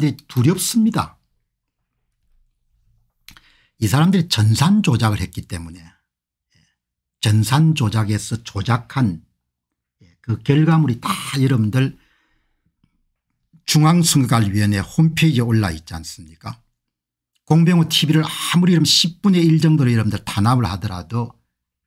이제 두렵습니다. 이 사람들이 전산 조작을 했기 때문에 예, 전산 조작에서 조작한 예, 그 결과물이 다 여러분들 중앙선거관리위원회 홈페이지에 올라 있지 않습니까 공병호 tv를 아무리 10분의 1 정도로 여러분들 단합을 하더라도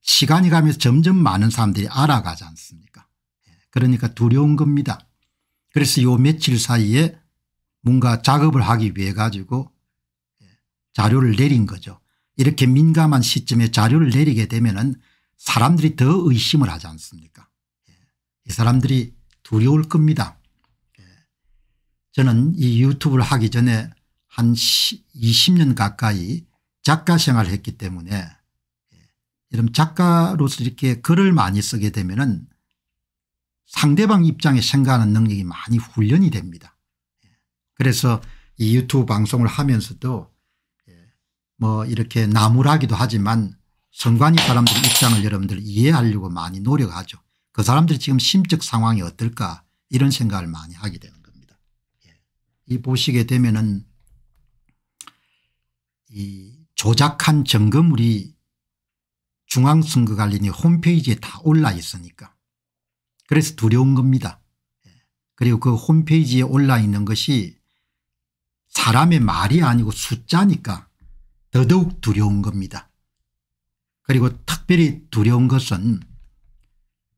시간이 가면서 점점 많은 사람들이 알아가지 않습니까 예, 그러니까 두려운 겁니다. 그래서 요 며칠 사이에 뭔가 작업을 하기 위해 가지고 예, 자료를 내린 거죠. 이렇게 민감한 시점에 자료를 내리게 되면 은 사람들이 더 의심을 하지 않습니까 예, 이 사람들이 두려울 겁니다. 예, 저는 이 유튜브를 하기 전에 한 20년 가까이 작가 생활을 했기 때문에 이런 작가로서 이렇게 글을 많이 쓰게 되면 은 상대방 입장에 생각하는 능력이 많이 훈련이 됩니다. 그래서 이 유튜브 방송을 하면서도 예, 뭐 이렇게 나무라기도 하지만 선관위 사람들 입장을 여러분들 이해하려고 많이 노력하죠. 그 사람들이 지금 심적 상황이 어떨까 이런 생각을 많이 하게 되는 겁니다. 예. 이 보시게 되면은 이 조작한 점검물이 중앙선거관리위 홈페이지에 다 올라 있으니까 그래서 두려운 겁니다. 예. 그리고 그 홈페이지에 올라 있는 것이 사람의 말이 아니고 숫자니까 더더욱 두려운 겁니다. 그리고 특별히 두려운 것은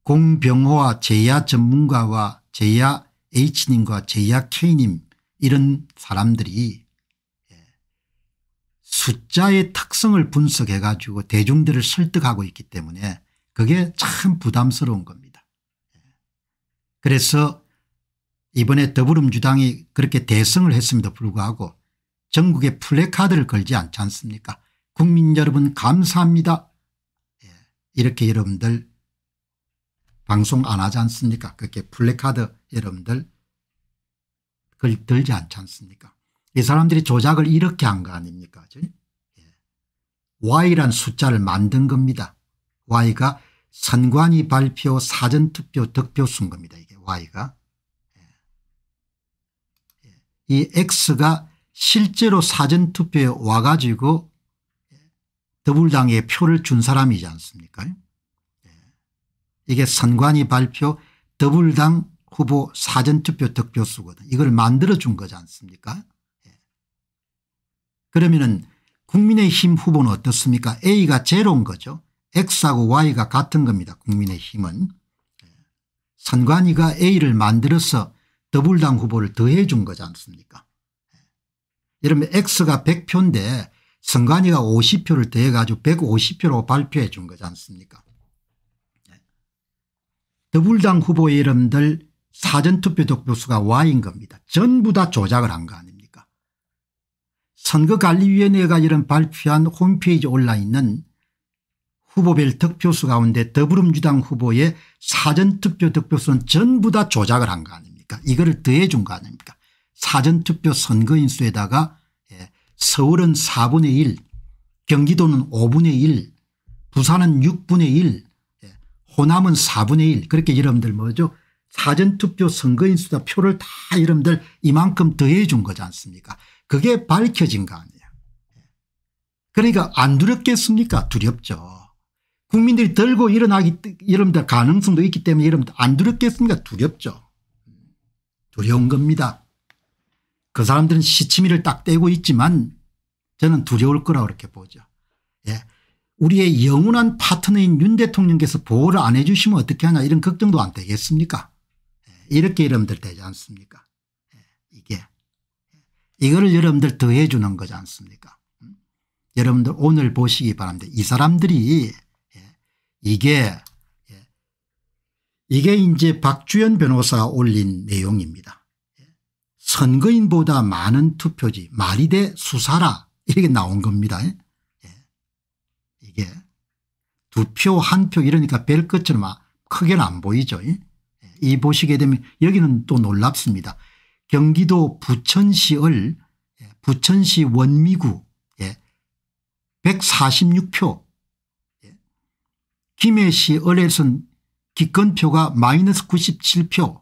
공병호와 제야 전문가와 제야 H님과 제야 K님 이런 사람들이 예, 숫자의 특성을 분석해 가지고 대중들을 설득하고 있기 때문에 그게 참 부담스러운 겁니다. 예. 그래서 이번에 더불어민주당이 그렇게 대승을 했음에도 불구하고 전국에 플래카드를 걸지 않지 않습니까 국민 여러분 감사합니다 예, 이렇게 여러분들 방송 안 하지 않습니까 그렇게 플래카드 여러분들 걸 들지 않지 않습니까 이 사람들이 조작을 이렇게 한 거 아닙니까 예. y란 숫자를 만든 겁니다 y가 선관위 발표 사전투표 득표 순 겁니다 이게 y가 이 X가 실제로 사전투표에 와가지고 더불당에 표를 준 사람이지 않습니까 예. 이게 선관위 발표 더불당 후보 사전투표 득표수거든 이걸 만들어준 거지 않습니까 예. 그러면은 국민의힘 후보는 어떻습니까 A가 제로인 거죠 X하고 Y가 같은 겁니다 국민의힘은 예. 선관위가 A를 만들어서 더불당 후보를 더해 준 거지 않습니까 여러분 예. X가 100표인데 선관위가 50표를 더해 가지고 150표로 발표해 준 거지 않습니까 예. 더불당 후보 이름들 사전투표 득표수가 Y인 겁니다. 전부 다 조작을 한 거 아닙니까 선거관리위원회가 이런 발표한 홈페이지 올라있는 후보별 득표수 가운데 더불어주당 후보의 사전투표 득표수는 전부 다 조작을 한 거 아닙니까 아닙니까 이거를 더해 준 거 아닙니까 사전투표 선거인수에다가 예, 서울은 4분의 1 경기도는 5분의 1 부산은 6분의 1 예, 호남은 4분의 1 그렇게 여러분들 뭐죠 사전투표 선거인수다 표를 다 여러분들 이만큼 더해 준 거지 않습니까 그게 밝혀진 거 아니에요 예. 그러니까 안 두렵겠습니까 두렵죠 국민들이 들고 일어나기 여러분들 가능성도 있기 때문에 여러분들 안 두렵겠습니까 두렵죠 두려운 겁니다. 그 사람들은 시치미를 딱 떼고 있지만 저는 두려울 거라고 그렇게 보죠. 예. 우리의 영원한 파트너인 윤 대통령께서 보호를 안 해 주시면 어떻게 하냐 이런 걱정도 안 되겠습니까 예. 이렇게 여러분들 되지 않습니까 예. 이게 예. 이거를 여러분들 더해 주는 거지 않습니까 음. 여러분들 오늘 보시기 바랍니다. 이 사람들이 예. 이게 이게 이제 박주연 변호사가 올린 내용입니다. 선거인보다 많은 투표지 말이 돼 수사라 이렇게 나온 겁니다. 이게 두 표 한 표 이러니까 별 것처럼 아, 크게는 안 보이죠. 이 보시게 되면 여기는 또 놀랍습니다. 경기도 부천시을 부천시 원미구 146표 예, 예, 김해시 을에선 기권표가 마이너스 97표.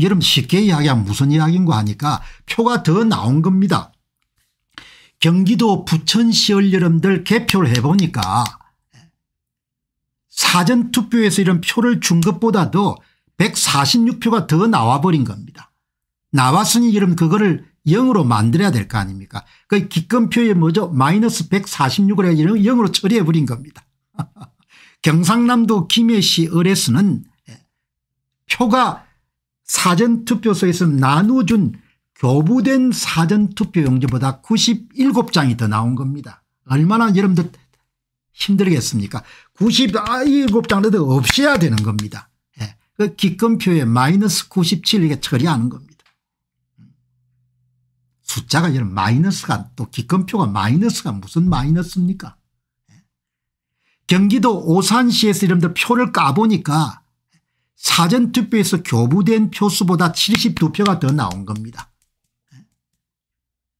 여러분 쉽게 이야기하면 무슨 이야기인가 하니까 표가 더 나온 겁니다. 경기도 부천시을 여러분들 개표를 해보니까 사전투표에서 이런 표를 준 것보다도 146표가 더 나와버린 겁니다. 나왔으니 여러분 그거를 0으로 만들어야 될 거 아닙니까 그 기권표에 뭐죠 마이너스 146을 해서 0으로 처리해버린 겁니다. 경상남도 김해시 을에서는 표가 사전투표소에서 나눠준 교부된 사전투표용지보다 97장이 더 나온 겁니다. 얼마나 여러분들 힘들겠습니까 97장도 없애야 되는 겁니다. 예. 그 기권표에 마이너스 97 이게 처리하는 겁니다. 숫자가 여러분 마이너스가 또 기권표가 마이너스가 무슨 마이너스입니까 경기도 오산시에서 이름들 표를 까보니까 사전투표에서 교부된 표수보다 72표가 더 나온 겁니다.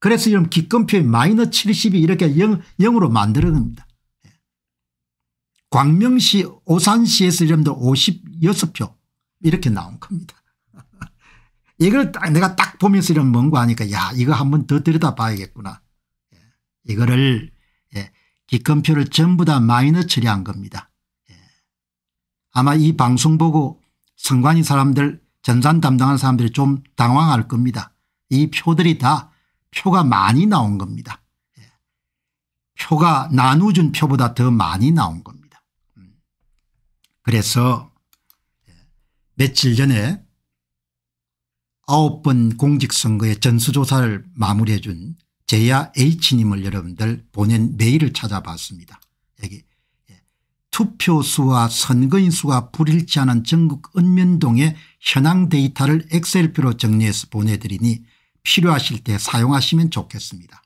그래서 이런 기권표에 마이너 7 2이렇게 0, 0으로 만들어 냅니다. 광명시 오산시에서 이름들 56표 이렇게 나온 겁니다. 이걸 딱 내가 딱 보면서 이런 뭔가 하니까 야 이거 한번 더 들여다봐야겠구나. 예. 이거를 기권표를 전부 다 마이너 처리한 겁니다. 예. 아마 이 방송 보고 선관위 사람들 전산 담당한 사람들이 좀 당황할 겁니다. 이 표들이 다 표가 많이 나온 겁니다. 예. 표가 나누준 표보다 더 많이 나온 겁니다. 음. 그래서 예. 며칠 전에 아홉 번 공직선거의 전수조사를 마무리해 준 제야 H님을 여러분들 보낸 메일을 찾아봤습니다. 여기 예. 투표수와 선거인 수가 불일치하는 전국 읍면동의 현황 데이터를 엑셀표로 정리해서 보내드리니 필요하실 때 사용하시면 좋겠습니다.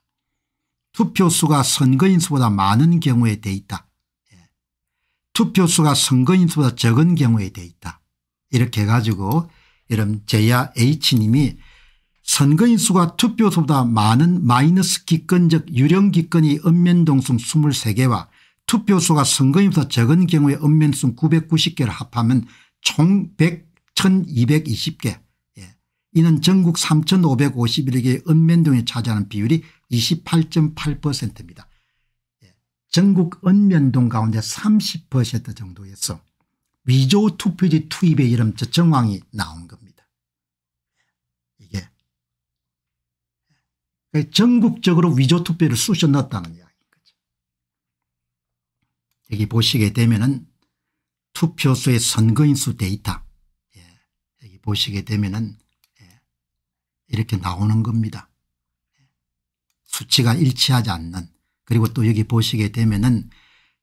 투표수가 선거인 수보다 많은 경우에 데이터 예. 투표수가 선거인 수보다 적은 경우에 데이터 이렇게 해가지고 여러분 제야 H님이 선거인수가 투표소보다 많은 마이너스 기권적 유령 기권이 읍면동승 23개와 투표수가 선거인보다 적은 경우에 읍면승 990개를 합하면 총1 1220개 예. 이는 전국 3551개의 읍면동에 차지하는 비율이 28.8%입니다. 예. 전국 읍면동 가운데 30% 정도에서 위조 투표지 투입의 이름 저정황이 나온 겁니다. 예, 전국적으로 위조 투표를 쑤셔 넣었다는 이야기인 거죠. 여기 보시게 되면은 투표소의 선거인수 데이터 예. 여기 보시게 되면은 예. 이렇게 나오는 겁니다. 예. 수치가 일치하지 않는 그리고 또 여기 보시게 되면은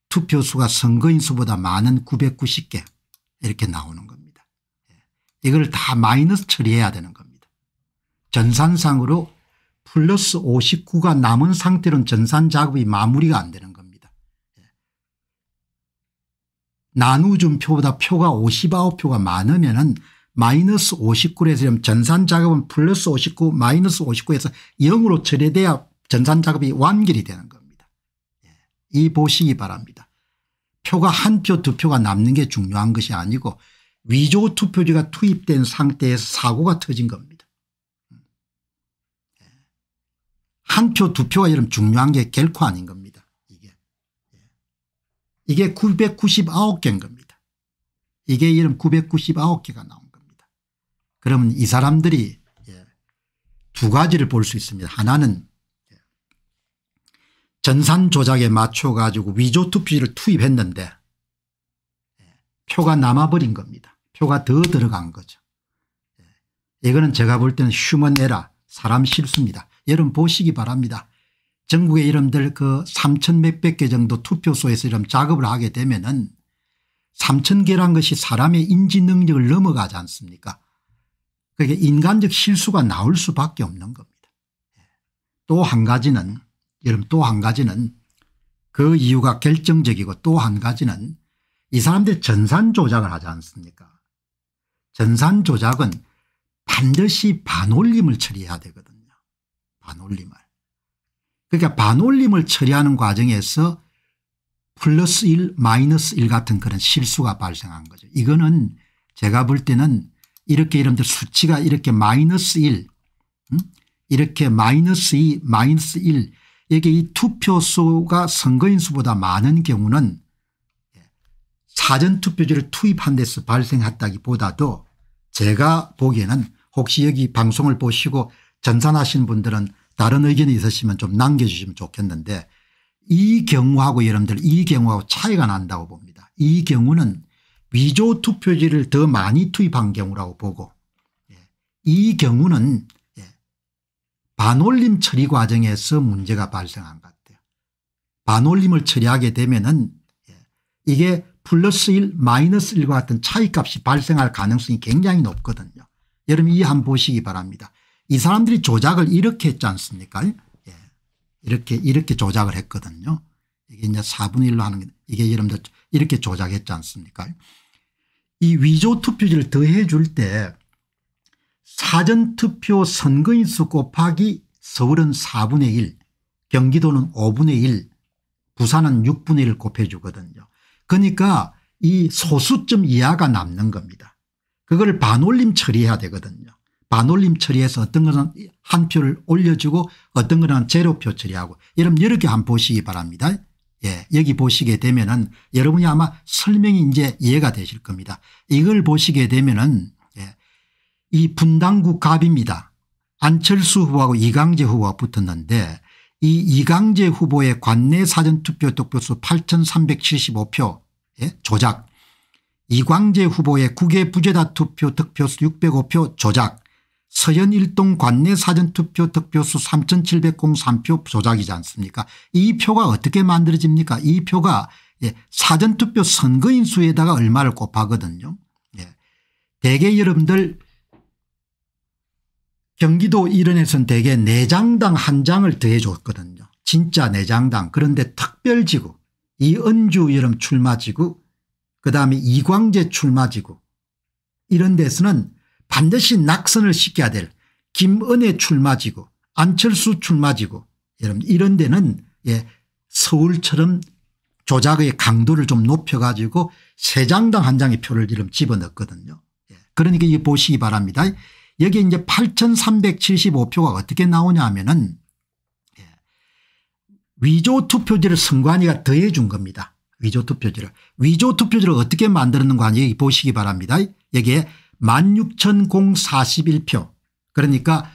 투표수가 선거인수보다 많은 990개 이렇게 나오는 겁니다. 예, 이걸 다 마이너스 처리해야 되는 겁니다. 전산상으로 플러스 59가 남은 상태로는 전산 작업이 마무리가 안 되는 겁니다. 예. 나누준 표보다 표가 59표가 많으면 은 마이너스 59에서 전산 작업은 플러스 59 마이너스 59에서 0으로 처리돼야 전산 작업이 완결이 되는 겁니다. 예. 이 보시기 바랍니다. 표가 한 표 두 표가 남는 게 중요한 것이 아니고 위조 투표지가 투입된 상태에서 사고가 터진 겁니다. 한표두 표가 이런 중요한 게 결코 아닌 겁니다. 이게 예. 이게 999개인 겁니다. 이게 이런 999개가 나온 겁니다. 그러면 이 사람들이 예, 두 가지를 볼 수 있습니다. 하나는 예, 전산 조작에 맞춰 가지고 위조 투표지를 투입했는데 표가 남아버린 겁니다. 표가 더 들어간 거죠. 이거는 제가 볼 때는 휴먼 에라 사람 실수입니다. 여러분 보시기 바랍니다. 전국의 이름들 그 3천 몇백 개 정도 투표소에서 이런 작업을 하게 되면은 3천 개란 것이 사람의 인지 능력을 넘어가지 않습니까? 그게 인간적 실수가 나올 수밖에 없는 겁니다. 또 한 가지는 여러분 또 한 가지는 그 이유가 결정적이고 또 한 가지는 이사람들 전산 조작을 하지 않습니까? 전산 조작은 반드시 반올림을 처리해야 되거든. 반올림을. 그러니까 반올림을 처리하는 과정에서 플러스 1 마이너스 1 같은 그런 실수가 발생한 거죠. 이거는 제가 볼 때는 이렇게 여러분들 수치가 이렇게 마이너스 1 음? 이렇게 마이너스 2 마이너스 1 이게 이 투표수가 선거인 수보다 많은 경우는 예, 사전투표지를 투입한 데서 발생했다기보다도 제가 보기에는 혹시 여기 방송을 보시고 전산하시는 분들은 다른 의견이 있으시면 좀 남겨주시면 좋겠는데 이 경우하고 여러분들 이 경우하고 차이가 난다고 봅니다. 이 경우는 위조 투표지를 더 많이 투입한 경우라고 보고 예, 이 경우는 예, 반올림 처리 과정에서 문제가 발생한 것 같아요. 반올림을 처리하게 되면 은 예, 이게 플러스 1 마이너스 1과 같은 차이값이 발생할 가능성이 굉장히 높거든요. 여러분 이해한번 보시기 바랍니다. 이 사람들이 조작을 이렇게 했지 않습니까? 예. 이렇게 이렇게 조작을 했거든요. 이게 이제 4분의 1로 하는 이게 여러분들 이렇게 조작했지 않습니까? 이 위조 투표지를 더해 줄 때 사전투표 선거인수 곱하기 서울은 4분의 1 경기도는 5분의 1 부산은 6분의 1 곱해주거든요. 그러니까 이 소수점 이하가 남는 겁니다. 그걸 반올림 처리해야 되거든요. 반올림 처리해서 어떤 것은 한 표를 올려주고 어떤 것은 제로표 처리하고 여러분 이렇게 한번 보시기 바랍니다. 예, 여기 보시게 되면은 여러분이 아마 설명이 이제 이해가 되실 겁니다. 이걸 보시게 되면은 예, 이 분당구 갑입니다. 안철수 후보하고 이강재 후보가 붙었는데 이 이강재 후보의 관내 사전투표 득표수 8375표 예, 조작 이광재 후보의 국외 부재다 투표 득표수 605표 조작 서현1동 관내 사전투표 득표수 3703표 조작이지 않습니까 이 표가 어떻게 만들어집니까 이 표가 예, 사전투표 선거인 수에다가 얼마를 곱하거든요 예. 대개 여러분들 경기도 일원에서는 대개 4장당 한장을 더해 줬거든요 진짜 4장당 그런데 특별지구 이은주 여름 출마지구 그다음에 이광재 출마지구 이런 데서는 반드시 낙선을 시켜야 될 김은혜 출마지구 안철수 출마지구 여러분 이런 데는 예, 서울처럼 조작의 강도를 좀 높여가지고 세 장당 한 장의 표를 지금 집어넣거든요. 예, 그러니까 이 보시기 바랍니다. 여기 이제 8,375표가 어떻게 나오냐 하면은 예, 위조 투표지를 선관위가 더해 준 겁니다. 위조 투표지를. 위조 투표지를 어떻게 만들었는가 하는 보시기 바랍니다. 여기에 16,041표 그러니까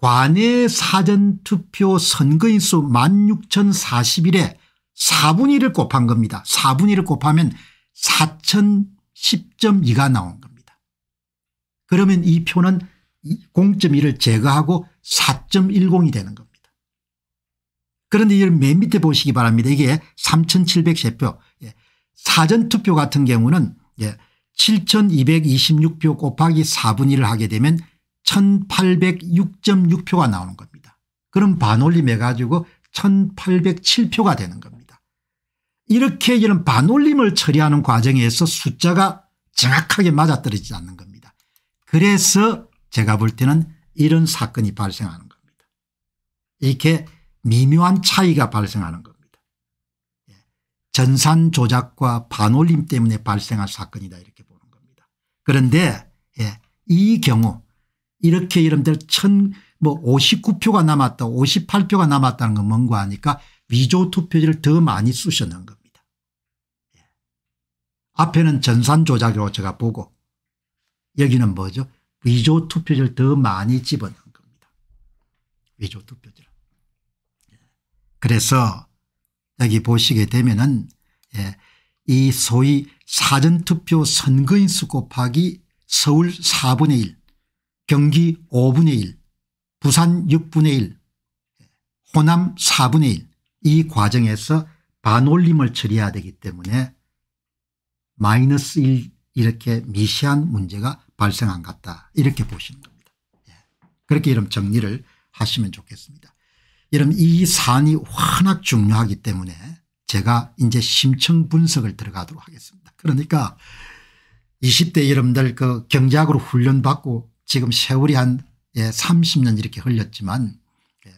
관내 사전투표 선거인수 16,041에 4분의 1을 곱한 겁니다. 4분의 1을 곱하면 4,010.2가 나온 겁니다. 그러면 이 표는 0.1을 제거하고 4.10이 되는 겁니다. 그런데 이걸 맨 밑에 보시기 바랍니다. 이게 3,700세표. 예. 사전투표 같은 경우는 예, 7226표 곱하기 4분의 1을 하게 되면 1806.6표가 나오는 겁니다. 그럼 반올림해 가지고 1807표가 되는 겁니다. 이렇게 이런 반올림을 처리하는 과정에서 숫자가 정확하게 맞아떨어지지 않는 겁니다. 그래서 제가 볼 때는 이런 사건이 발생하는 겁니다. 이렇게 미묘한 차이가 발생하는 겁니다. 전산 조작과 반올림 때문에 발생한 사건이다 이렇게 보는 겁니다. 그런데 예, 이 경우 이렇게 이름들 천뭐 59표가 남았다 58표가 남았다는 건 뭔가 하니까 위조 투표지를 더 많이 쑤셔넣 겁니다. 예. 앞에는 전산 조작이라 제가 보고 여기는 뭐죠 위조 투표지를 더 많이 집어넣은 겁니다. 위조 투표지를. 예. 그래서 여기 보시게 되면은 예, 이 소위 사전투표 선거인수 곱하기 서울 4분의 1 경기 5분의 1 부산 6분의 1 호남 4분의 1 이 과정에서 반올림을 처리해야 되기 때문에 마이너스 1 이렇게 미시한 문제가 발생한 것 같다 이렇게 보시는 겁니다. 예, 그렇게 이름 정리를 하시면 좋겠습니다. 여러분 이 산이 워낙 중요하기 때문에 제가 이제 심층 분석을 들어가도록 하겠습니다. 그러니까 20대 여러분들 그 경제학으로 훈련받고 지금 세월이 한 30년 예, 이렇게 흘렸지만 예,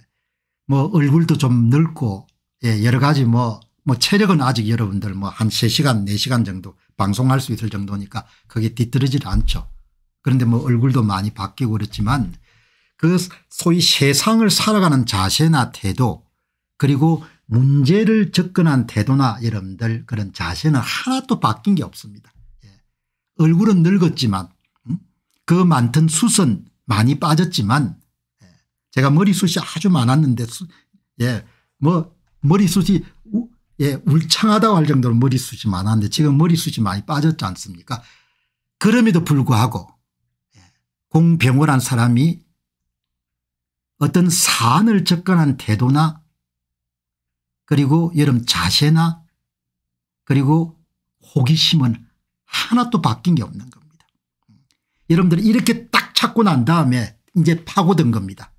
뭐 얼굴도 좀 늙고 예, 여러 가지 뭐, 뭐 체력은 아직 여러분들 뭐 한 3시간 4시간 정도 방송할 수 있을 정도니까 그게 뒤떨어질 않죠. 그런데 뭐 얼굴도 많이 바뀌고 그렇지만 그 소위 세상을 살아가는 자세나 태도 그리고 문제를 접근한 태도나 여러분들 그런 자세는 하나도 바뀐 게 없습니다. 예. 얼굴은 늙었지만 음? 그 많던 숱은 많이 빠졌지만 예. 제가 머리숱이 아주 많았는데 예. 뭐 머리숱이 예, 울창하다고 할 정도로 머리숱이 많았는데 지금 머리숱이 많이 빠졌지 않습니까 그럼에도 불구하고 예. 공병호란 사람이 어떤 사안을 접근한 태도나 그리고 여름 자세나 그리고 호기심은 하나도 바뀐 게 없는 겁니다. 여러분들 이렇게 딱 찾고 난 다음에 이제 파고든 겁니다.